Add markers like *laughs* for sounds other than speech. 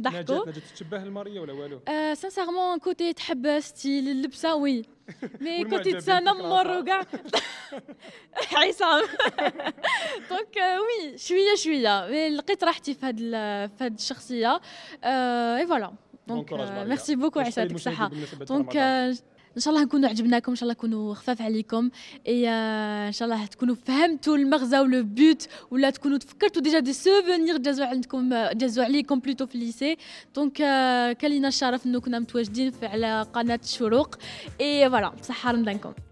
ضحكوا نجات تشبه الماريه ولا والو آه سانسيغمون كوتي تحب ستيل اللبسه وي *laughs* مي كوتي تنمر وكاع *laughs* عصام دونك *laughs* وي euh, شويه شويه مي لقيت راحتي في هاد في هاد الشخصيه اي فوالا دونك ميرسي بوكو عيسى يعطيك الصحه دونك ان شاء الله نكونوا عجبناكم ان شاء الله نكونوا خفاف عليكم اي آه، ان شاء الله تكونوا فهمتوا المغزى ولو بوت ولا تكونوا تفكرتوا ديجا دي سوفونير جازوا عندكم جازوا عليكم بلوتو في الليسي آه، دونك كان لينا الشرف انه كنا متواجدين على قناه الشروق اي فوالا بصحه رمضانكم